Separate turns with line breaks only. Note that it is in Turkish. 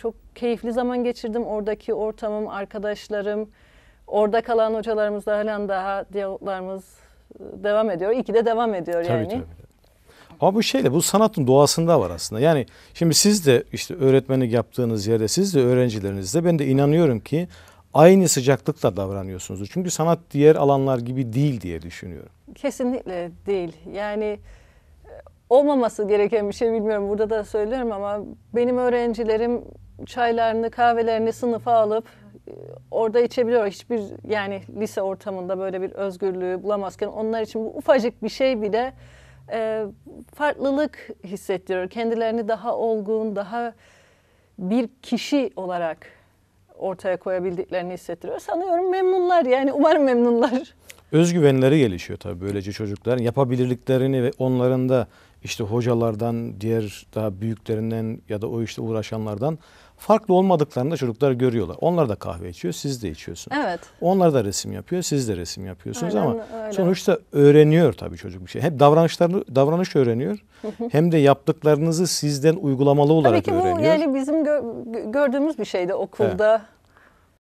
çok keyifli zaman geçirdim. Oradaki ortamım, arkadaşlarım, orada kalan hocalarımızla halen daha diyaloglarımız e, devam ediyor. İyi ki de devam ediyor tabii, yani. Tabii.
Ama bu şeyle bu sanatın doğasında var aslında. Yani şimdi siz de işte öğretmenlik yaptığınız yerde siz de öğrencilerinizde ben de inanıyorum ki aynı sıcaklıkla davranıyorsunuz. Çünkü sanat diğer alanlar gibi değil diye düşünüyorum.
Kesinlikle değil. Yani olmaması gereken bir şey bilmiyorum. Burada da söylüyorum ama benim öğrencilerim çaylarını, kahvelerini sınıfa alıp e, orada içebiliyor. Hiçbir yani lise ortamında böyle bir özgürlüğü bulamazken onlar için bu ufacık bir şey bile e, farklılık hissettiriyor. Kendilerini daha olgun, daha bir kişi olarak ortaya koyabildiklerini hissettiriyor. Sanıyorum memnunlar yani umarım memnunlar.
Özgüvenleri gelişiyor tabii böylece çocukların yapabilirliklerini ve onların da işte hocalardan, diğer daha büyüklerinden ya da o işte uğraşanlardan farklı olmadıklarını da çocuklar görüyorlar. Onlar da kahve içiyor, siz de içiyorsunuz. Evet. Onlar da resim yapıyor, siz de resim yapıyorsunuz aynen, ama öyle. sonuçta öğreniyor tabii çocuk bir şey. Hep davranışlarını davranış öğreniyor. hem de yaptıklarınızı sizden uygulamalı olarak öğreniyor. Tabii ki bu öğreniyor.
yani bizim gö gördüğümüz bir şeydi okulda. Evet